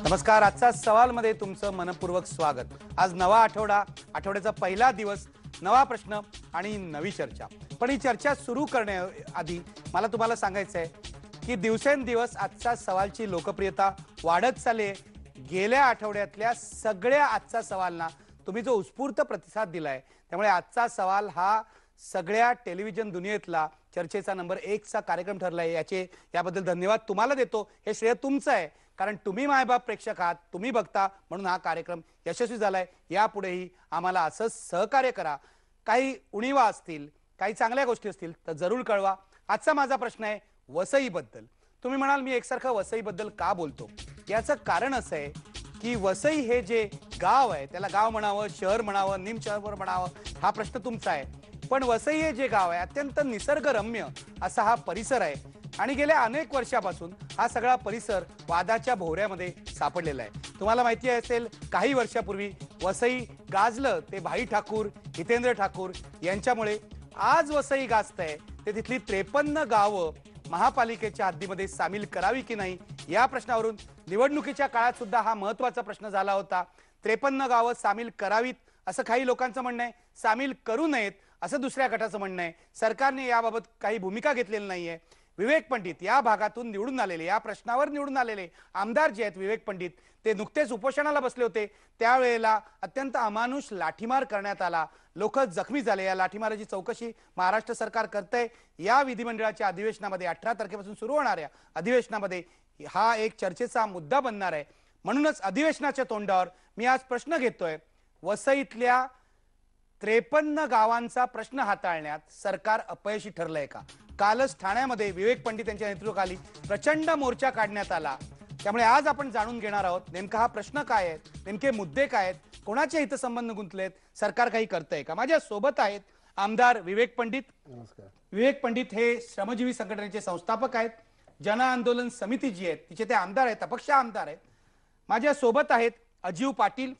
नमस्कार आजचा सवालमध्ये तुमचं मनपूर्वक स्वागत आज नवा आठवडा आठवड्याचा पहिला दिवस नवा प्रश्न आणि नवी चर्चा पण ही चर्चा सुरू करण्याआधी मला तुम्हाला सांगायचं आहे की दिवसेंदिवस आजचा सवालची लोकप्रियता वाढत चालली आहे गेल्या आठवड्यातल्या सगळ्या आजचा सवालना तुम्ही जो उत्स्फूर्त प्रतिसाद दिलाय त्यामुळे आजचा सवाल हा सगळ्या टेलिव्हिजन दुनियेतला चर्चेचा नंबर एकचा कार्यक्रम ठरलाय याचे याबद्दल धन्यवाद तुम्हाला देतो हे श्रेय तुमचं आहे कारण तुम्ही मायबाप प्रेक्षक आहात तुम्ही बघता म्हणून हा कार्यक्रम यशस्वी झालाय यापुढेही आम्हाला असं सहकार्य करा काही उणीवा असतील काही चांगल्या गोष्टी असतील तर जरूर कळवा आजचा माझा प्रश्न आहे वसईबद्दल तुम्ही म्हणाल मी एकसारखं वसईबद्दल का बोलतो याचं कारण असं आहे की वसई हे जे गाव आहे त्याला गाव म्हणावं शहर म्हणावं निम शहर म्हणावं हा प्रश्न तुमचा आहे पण वसई हे जे गाव आहे अत्यंत निसर्गरम्य असा हा परिसर आहे आणि गेल्या अनेक वर्षापासून हा सगळा परिसर वादाच्या भोवऱ्यामध्ये सापडलेला आहे तुम्हाला माहिती असेल काही वर्षापूर्वी वसई गाजलं ते भाई ठाकूर हितेंद्र ठाकूर यांच्यामुळे आज वसई गाजत आहे ते तिथली त्रेपन्न गावं महापालिकेच्या हद्दीमध्ये सामील करावी की नाही या प्रश्नावरून निवडणुकीच्या काळात सुद्धा हा महत्वाचा प्रश्न झाला होता त्रेपन्न गावं सामील करावीत असं काही लोकांचं म्हणणं आहे सामील करू नयेत असं दुसऱ्या गटाचं म्हणणं आहे सरकारने याबाबत काही भूमिका घेतलेली नाहीये विवेक पंडित या भागातून निवडून आलेले या प्रश्नावर निवडून आलेले आमदार जे आहेत विवेक पंडित ते नुकतेच उपोषणाला बसले होते त्यावेळेला अत्यंत अमानुष लाठीमार करण्यात आला लोक जखमी झाले या लाठीमाराची चौकशी महाराष्ट्र सरकार आहे या विधिमंडळाच्या अधिवेशनामध्ये अठरा तारखेपासून सुरू होणाऱ्या अधिवेशनामध्ये हा एक चर्चेचा मुद्दा बनणार आहे म्हणूनच अधिवेशनाच्या तोंडावर मी आज प्रश्न घेतोय वसईतल्या त्रेपन्न गावांचा प्रश्न हाताळण्यात सरकार अपयशी ठरलंय का कालच ठाण्यामध्ये विवेक पंडित यांच्या नेतृत्वाखाली प्रचंड मोर्चा काढण्यात आला त्यामुळे आज आपण जाणून घेणार आहोत नेमका हा प्रश्न काय आहे नेमके मुद्दे काय आहेत कोणाचे हितसंबंध गुंतलेत सरकार काही करतंय का माझ्या सोबत आहेत आमदार विवेक पंडित विवेक पंडित हे श्रमजीवी संघटनेचे संस्थापक आहेत जन आंदोलन समिती जी आहेत तिचे ते आमदार आहेत अपक्ष आमदार आहेत माझ्या सोबत आहेत अजीव पाटील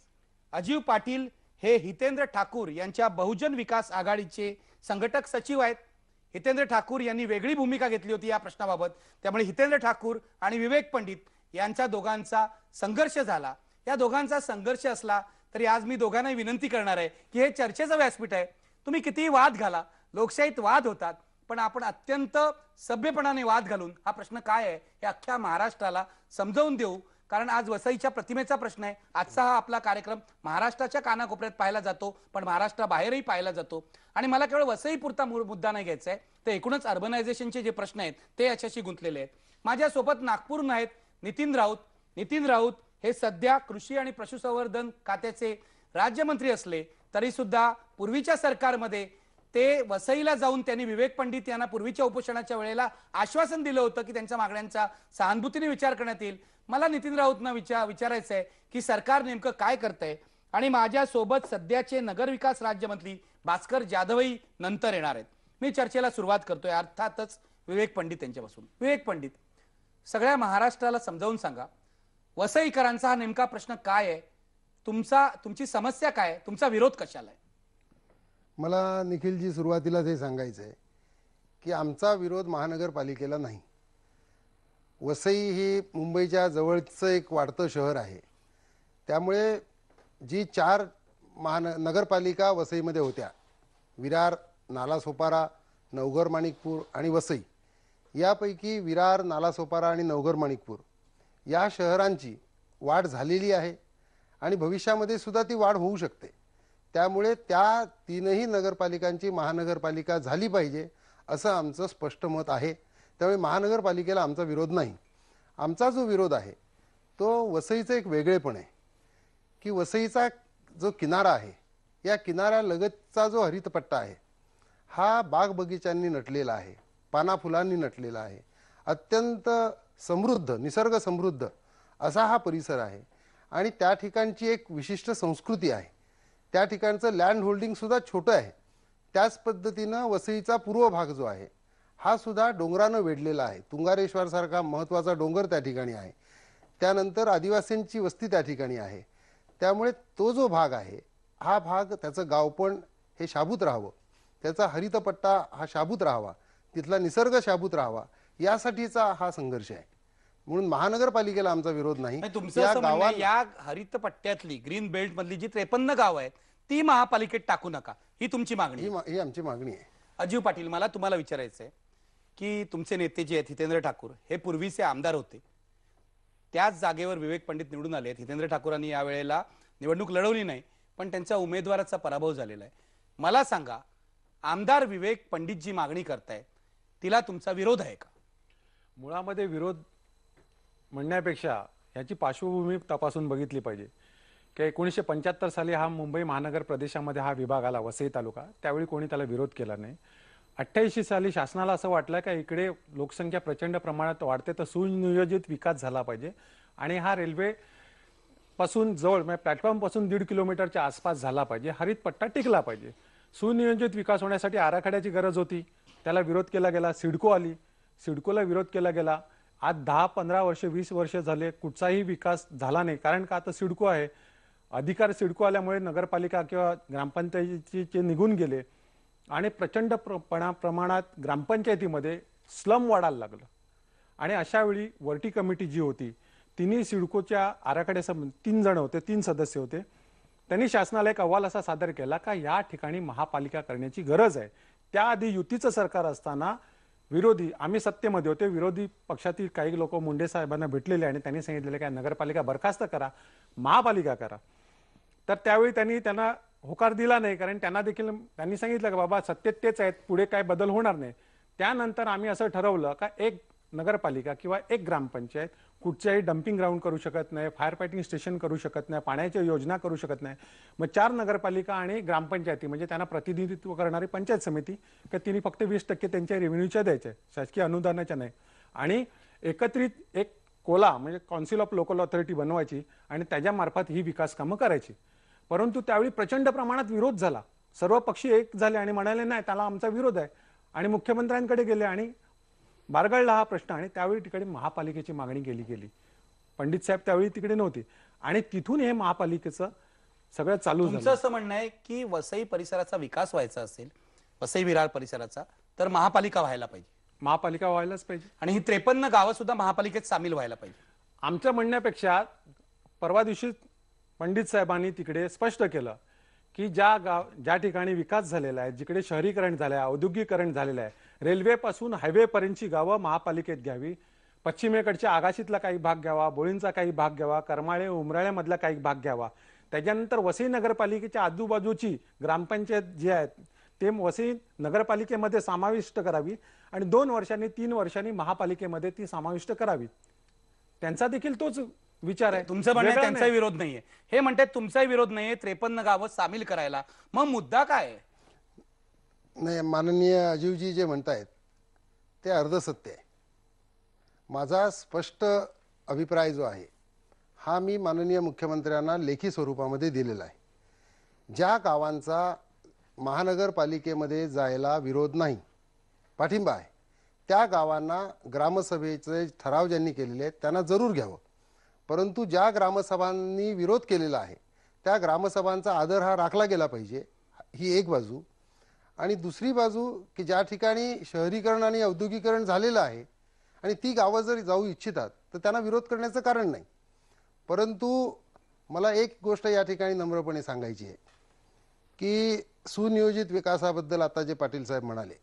अजीव पाटील हे हितेंद्र ठाकूर यांच्या बहुजन विकास आघाडीचे संघटक सचिव आहेत हितेंद्र ठाकूर यांनी वेगळी भूमिका घेतली होती या प्रश्नाबाबत त्यामुळे हितेंद्र ठाकूर आणि विवेक पंडित यांचा दोघांचा संघर्ष झाला या दोघांचा संघर्ष असला तरी आज मी दोघांनाही विनंती करणार आहे की हे चर्चेचं व्यासपीठ आहे तुम्ही कितीही वाद घाला लोकशाहीत वाद होतात पण आपण अत्यंत सभ्यपणाने वाद घालून हा प्रश्न काय आहे हे अख्ख्या महाराष्ट्राला समजावून देऊ कारण आज वसईच्या प्रतिमेचा प्रश्न आहे आजचा हा आपला कार्यक्रम महाराष्ट्राच्या कानाकोपऱ्यात पाहिला जातो पण महाराष्ट्राबाहेरही पाहिला जातो आणि मला केवळ वसई पुरता मुद्दा नाही घ्यायचा आहे तर एकूणच अर्बनायझेशनचे जे प्रश्न आहेत ते याच्याशी गुंतलेले आहेत माझ्यासोबत नागपूरहून आहेत नितीन राऊत नितीन राऊत हे सध्या कृषी आणि पशुसंवर्धन खात्याचे राज्यमंत्री असले तरी सुद्धा पूर्वीच्या सरकारमध्ये ते वसईला जाऊन त्यांनी विवेक पंडित यांना पूर्वीच्या उपोषणाच्या वेळेला आश्वासन दिलं होतं की त्यांच्या मागण्यांचा सहानुभूतीने विचार करण्यात येईल मला नितीन राऊतना विचार विचारायचं आहे की सरकार नेमकं काय करतंय आणि माझ्यासोबत सध्याचे नगरविकास राज्यमंत्री भास्कर जाधवही नंतर येणार आहेत मी चर्चेला सुरुवात करतोय अर्थातच विवेक पंडित यांच्यापासून विवेक पंडित सगळ्या महाराष्ट्राला समजावून सांगा वसईकरांचा हा नेमका प्रश्न काय आहे तुमचा तुमची समस्या काय आहे तुमचा विरोध कशाला आहे मला निखिलजी सुरुवातीलाच हे सांगायचं आहे की आमचा विरोध महानगरपालिकेला नाही वसई ही मुंबईच्या जवळचं एक वाढतं शहर आहे त्यामुळे जी चार महान नगरपालिका वसईमध्ये होत्या विरार नालासोपारा नवघर माणिकपूर आणि वसई यापैकी विरार नालासोपारा आणि नवघर माणिकपूर या शहरांची वाढ झालेली आहे आणि भविष्यामध्ये सुद्धा ती वाढ होऊ शकते त्यामुळे त्या तीनही नगरपालिकांची महानगरपालिका झाली पाहिजे असं आमचं स्पष्ट मत आहे त्यामुळे महानगरपालिकेला आमचा विरोध नाही आमचा जो विरोध आहे तो वसईचं एक वेगळेपण आहे की वसईचा जो किनारा आहे या किनाऱ्यालगतचा जो हरितपट्टा आहे हा बाग बगीचांनी नटलेला आहे पानाफुलांनी नटलेला आहे अत्यंत समृद्ध निसर्ग समृद्ध असा हा परिसर आहे आणि त्या ठिकाणची एक विशिष्ट संस्कृती आहे त्या ठिकाणचं लँड होल्डिंग सुद्धा छोटं आहे त्याच पद्धतीनं वसईचा पूर्व भाग जो आहे हा सुद्धा डोंगरानं वेढलेला आहे तुंगारेश्वरसारखा महत्त्वाचा डोंगर त्या ठिकाणी आहे त्यानंतर आदिवासींची वस्ती त्या ठिकाणी आहे त्यामुळे तो जो भाग आहे हा भाग त्याचं गावपण हे शाबूत राहावं त्याचा हरितपट्टा हा शाबूत राहावा तिथला निसर्ग शाबूत राहावा यासाठीचा हा संघर्ष आहे म्हणून महानगरपालिकेला आमचा विरोध नाही या हरित पट्ट्यातली ग्रीन बेल्ट मधली जी त्रेपन्न गाव आहेत ती महापालिकेत टाकू नका ही तुमची मागणी ही आमची मागणी आहे अजीव पाटील मला तुम्हाला विचारायचं आहे की तुमचे नेते जे आहेत हितेंद्र ठाकूर हे पूर्वीचे आमदार होते त्याच जागेवर विवेक पंडित निवडून आले आहेत हितेंद्र ठाकूरांनी यावेळेला निवडणूक लढवली नाही पण त्यांच्या उमेदवाराचा पराभव झालेला आहे मला सांगा आमदार विवेक पंडित जी मागणी करतायत तिला तुमचा विरोध आहे का मुळामध्ये विरोध म्हणण्यापेक्षा याची पार्श्वभूमी तपासून बघितली पाहिजे की एकोणीसशे पंच्याहत्तर साली हा मुंबई महानगर प्रदेशामध्ये हा विभाग आला वसई तालुका त्यावेळी कोणी त्याला विरोध केला नाही अठ्ठ्याऐंशी साली शासनाला असं वाटलं का इकडे लोकसंख्या प्रचंड प्रमाणात वाढते तर सुनियोजित विकास झाला पाहिजे आणि हा रेल्वे पासून जवळ म्हणजे प्लॅटफॉर्मपासून दीड किलोमीटरच्या आसपास झाला पाहिजे हरित पट्टा टिकला पाहिजे सुनियोजित विकास होण्यासाठी आराखड्याची गरज होती त्याला विरोध केला गेला सिडको आली सिडकोला विरोध केला गेला आज दहा पंधरा वर्ष वीस वर्ष झाले कुठचाही विकास झाला नाही कारण का आता सिडको आहे अधिकार सिडको आल्यामुळे नगरपालिका किंवा ग्रामपंचायतीचे निघून गेले आणि प्रचंड प्रपणा प्रमाणात ग्रामपंचायतीमध्ये स्लम वाढायला लागलं आणि अशा वेळी वर्टी कमिटी जी होती तिने सिडकोच्या सम तीन जण होते तीन सदस्य होते त्यांनी शासनाला एक अहवाल असा सादर केला का या ठिकाणी महापालिका करण्याची गरज आहे त्याआधी युतीचं सरकार असताना विरोधी आम्ही सत्तेमध्ये होते विरोधी पक्षातील काही लोक मुंडे साहेबांना भेटलेले आणि त्यांनी सांगितलेले काय नगरपालिका बरखास्त करा महापालिका करा तर त्यावेळी त्यांनी त्यांना होकार दिला नाही कारण त्यांना देखील त्यांनी सांगितलं की बाबा सत्तेत तेच आहेत पुढे काय बदल होणार नाही त्यानंतर आम्ही असं ठरवलं का एक नगरपालिका किंवा एक ग्रामपंचायत कुठच्याही डम्पिंग ग्राउंड करू शकत नाही फायर फायटिंग स्टेशन करू शकत नाही पाण्याच्या योजना करू शकत नाही मग चार नगरपालिका आणि ग्रामपंचायती म्हणजे त्यांना प्रतिनिधित्व करणारी पंचायत समिती का तिने फक्त वीस टक्के त्यांच्या रेव्हेन्यूच्या द्यायच्या शासकीय अनुदानाच्या नाही आणि एकत्रित एक कोला म्हणजे कौन्सिल ऑफ लोकल ऑथॉरिटी बनवायची आणि त्याच्यामार्फत ही विकास कामं करायची परंतु त्यावेळी प्रचंड प्रमाणात विरोध झाला सर्व पक्षी एक झाले आणि म्हणाले नाही त्याला आमचा विरोध आहे आणि मुख्यमंत्र्यांकडे गेले आणि बारगळला हा प्रश्न आणि त्यावेळी तिकडे महापालिकेची मागणी केली गेली पंडित साहेब त्यावेळी तिकडे नव्हते आणि तिथून हे महापालिकेचं सगळं चालू तुमचं असं म्हणणं आहे की वसई परिसराचा विकास व्हायचा असेल वसई विरार परिसराचा तर महापालिका व्हायला पाहिजे महापालिका व्हायलाच पाहिजे आणि ही त्रेपन्न गावं सुद्धा महापालिकेत सामील व्हायला पाहिजे आमच्या म्हणण्यापेक्षा परवा दिवशी पंडित साहेबांनी तिकडे स्पष्ट केलं की ज्या गाव ज्या ठिकाणी विकास झालेला आहे जिकडे शहरीकरण झालं आहे औद्योगिकरण झालेलं आहे रेल्वेपासून पर्यंतची गावं महापालिकेत घ्यावी पश्चिमेकडच्या आगाशीतला काही भाग घ्यावा बोळींचा काही भाग घ्यावा करमाळे उमराळ्यामधला काही भाग घ्यावा त्याच्यानंतर वसई नगरपालिकेच्या आजूबाजूची ग्रामपंचायत जी आहेत ते वसई नगरपालिकेमध्ये समाविष्ट करावी आणि दोन वर्षांनी तीन वर्षांनी महापालिकेमध्ये ती समाविष्ट करावी त्यांचा देखील तोच विचार आहे तुमचं म्हणणं त्यांचा विरोध नाहीये हे म्हणतात तुमचाही विरोध नाहीये त्रेपन्न गावं सामील करायला मग मुद्दा काय आहे नाही माननीय अजीवजी जे म्हणत आहेत ते अर्धसत्य आहे माझा स्पष्ट अभिप्राय जो आहे हा मी माननीय मुख्यमंत्र्यांना लेखी स्वरूपामध्ये दिलेला आहे ज्या गावांचा महानगरपालिकेमध्ये जायला विरोध नाही पाठिंबा आहे त्या गावांना ग्रामसभेचे ठराव ज्यांनी केलेले आहेत त्यांना जरूर घ्यावं परंतु ज्या ग्रामसभांनी विरोध केलेला आहे त्या ग्रामसभांचा आदर हा राखला गेला पाहिजे ही एक बाजू आणि दुसरी बाजू की ज्या ठिकाणी शहरीकरण आणि औद्योगिकरण झालेलं आहे आणि ती गावं जर जाऊ इच्छितात तर त्यांना विरोध करण्याचं कारण नाही परंतु मला एक गोष्ट या ठिकाणी नम्रपणे सांगायची आहे की सुनियोजित विकासाबद्दल आता जे पाटील साहेब म्हणाले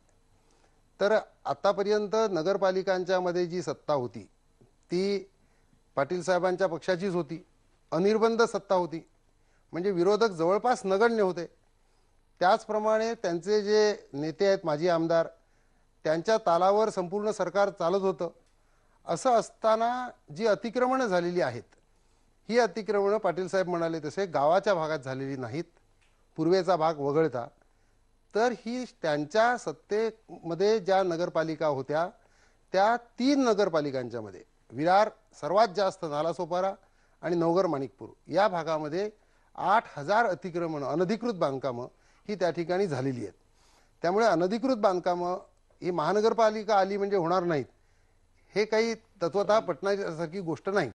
तर आत्तापर्यंत नगरपालिकांच्यामध्ये जी सत्ता होती ती पाटील साहेबांच्या पक्षाचीच होती अनिर्बंध सत्ता होती म्हणजे विरोधक जवळपास नगण्य होते त्याचप्रमाणे त्यांचे जे नेते आहेत माजी आमदार त्यांच्या तालावर संपूर्ण सरकार चालत होतं असं असताना जी अतिक्रमणं झालेली आहेत ही अतिक्रमणं पाटील साहेब म्हणाले तसे गावाच्या भागात झालेली नाहीत पूर्वेचा भाग वगळता तर ही त्यांच्या सत्तेमध्ये ज्या नगरपालिका होत्या त्या तीन नगरपालिकांच्यामध्ये विरार सर्वात जास्त नालासोपारा आणि नवगर माणिकपूर या भागामध्ये आठ हजार अतिक्रमणं अनधिकृत बांधकामं ही त्या ठिकाणी झालेली आहेत त्यामुळे अनधिकृत बांधकामं ही महानगरपालिका आली म्हणजे होणार नाहीत हे काही तत्वतः पटनासारखी गोष्ट नाही